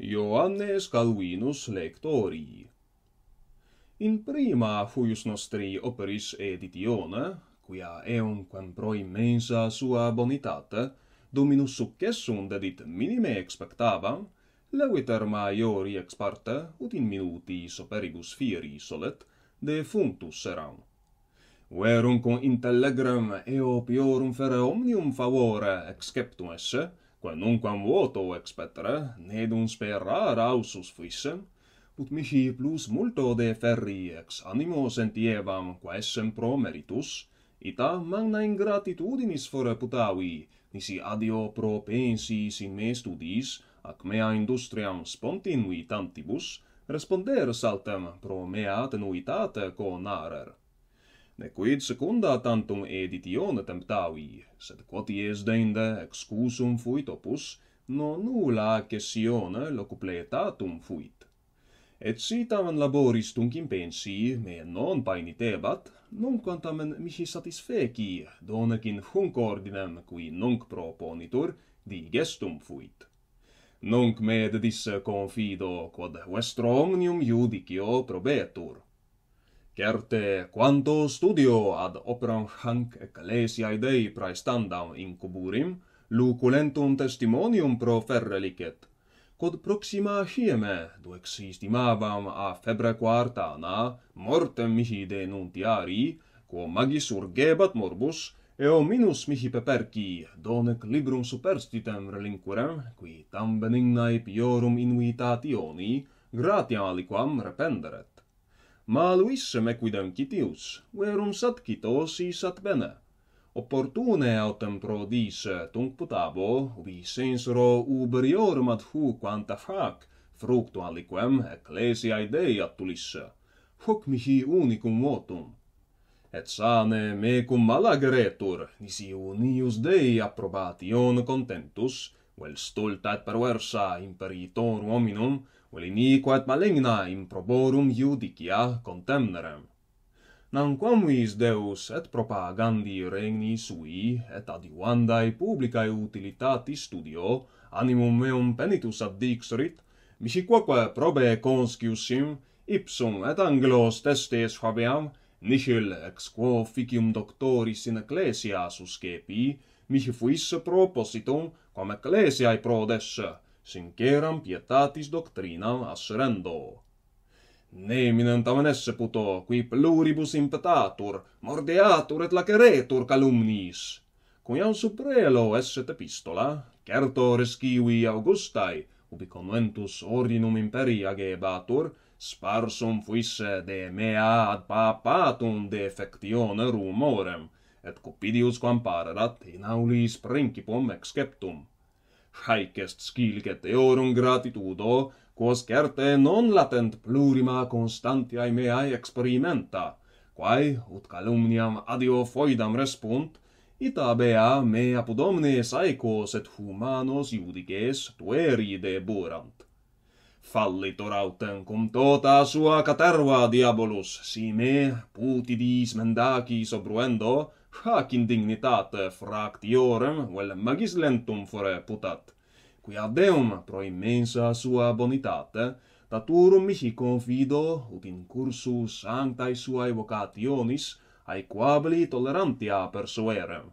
Ioannes Calvinus Lectori In prima fuius nostri operis editione, quia eunquam pro immensa sua bonitate, dominus successum dedit minime expectabam, leviter maiori ex parte, ut in minuti soperibus fieri solet, de functus eram. Verum con intellegrem eo piorum fere omnium favore exceptum esse, quae nunquam voto expetere, ned un sperar ausus fissem, ut mihi plus multo de ferri ex animo sentievam quaessem pro meritus, ita magna ingratitudinis fore putavi, nisi adio pro pensis in me studis, ac mea industriam spontinui tantibus, responder saltem pro mea tenuitate conarer ne quid secunda tantum editione temptavi sed quoties deinde excusum fuit opus non nulla que sione fuit Et si tamen laboris tunc in pensi, me non painitebat, ebat, nunc antamen mihi satisfeci, donec in hunc ordinem, qui nunc proponitur, digestum fuit. Nunc med disse confido, quod vestro omnium judicio probetur, Certe, quanto studio ad operam hanc ecclesiae Dei praestandam incuburim, luculentum testimonium proferre licet, quod proxima hieme, duex istimavam a febre quartana, mortem mihi denuntiari, quo magis urgebat morbus, eo minus mihi peperci, donec librum superstitem relinquerem, qui tam benignae piorum invitationi, gratiam aliquam rependeret maluissem equidem citius, verum sat citosi sat bene. Opportune autem prodis tunc putabo, vi sensoro uberiorum ad hu quanta fac, fructu aliquem ecclesiae dei attulisse, hoc mihi unicum votum. Et sane mecum malagretur, nisi unius dei approbation contentus, vel stulta et perversa imperitor hominum, velini et maligna in proborum iudicia contemnerem non vis deus et propagandi regni sui et ad publicae utilitatis studio animum meum penitus ad dixorit mihi quoque probe conscius ipsum et anglos testes habeam nihil ex quo ficium doctoris in ecclesia suscepi mihi fuisse propositum quam ecclesiae prodesse sinceram pietatis doctrinam asserendo. Ne minent amen esse puto, qui pluribus impetatur, mordeatur et laceretur calumnis. Cui am suprelo esset epistola, certo rescivi Augustae, ubi conventus ordinum imperia gebatur, sparsum fuisse de mea ad papatum de rumorem, et cupidius quam parerat in aulis principum exceptum haec est scilicet eorum gratitudo, quos certe non latent plurima constantiae meae experimenta, quae, ut calumniam adio foidam respunt, ita bea mea omnes aecos et humanos iudices tueri deburant fallit orauten cum tota sua caterva diabolus, si me putidis mendacis obruendo, hac indignitate fractiorem vel magis lentum fore putat, quia deum pro immensa sua bonitate, taturum mihi confido ut in cursu sanctae suae vocationis, aequabili tolerantia persuerem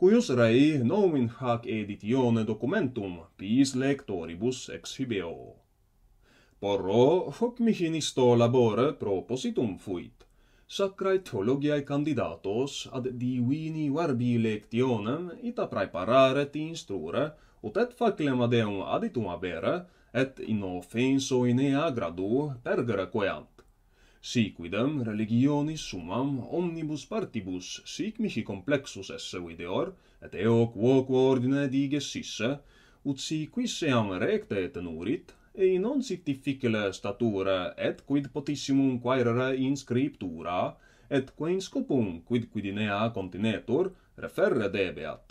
cuius rei nomen hac editione documentum pis lectoribus exhibeo. Porro hoc mihi nisto labore propositum fuit. Sacrae theologiae candidatos ad divini verbi lectionem ita praeparare te instruere ut et faclem ad eum aditum abere, et in offenso in ea gradu pergere queant. Siquidem religionis sumam omnibus partibus sic mihi complexus esse videor et eo quo ordine diges sisse ut si quis eam recte et nurit et non sit difficile statura et quid potissimum quaerere in scriptura et in scopum quid quid in ea continetur referre debeat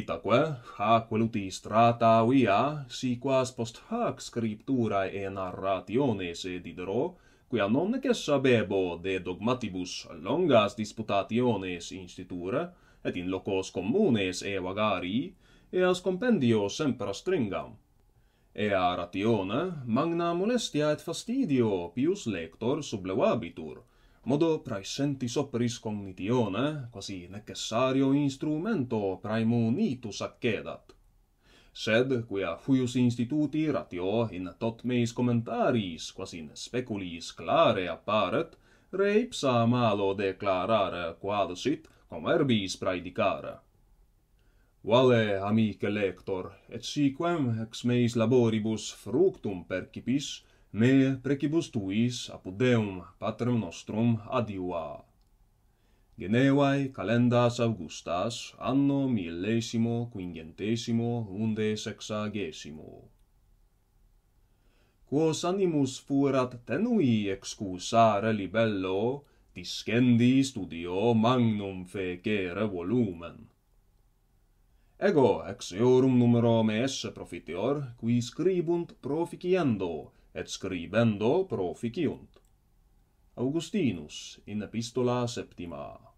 Itaque, ha queluti strata via, si quas post hac scripturae e narrationes edidero, quia non neces abebo de dogmatibus longas disputationes instituere, et in locos comunes evagarii, eas compendio semper stringam ea ratione magna molestia et fastidio pius lector sublevabitur modo praesenti operis cognitione quasi necessario instrumento praemonitus accedat sed quia huius instituti ratio in tot meis commentaris quasi in speculis clare apparet re ipsa malo declarare quad sit cum verbis praedicare Vale, amice lector, et si quem ex meis laboribus fructum percipis, me precibus tuis apud Deum, Patrem nostrum, adiua. Genevae, calendas augustas, anno millesimo, quingentesimo, unde sexagesimo. Quos animus fuerat tenui excusare libello, discendi studio magnum fecere volumen ego ex eorum numero me esse profiteor, qui scribunt proficiendo, et scribendo proficiunt. Augustinus in epistola septima.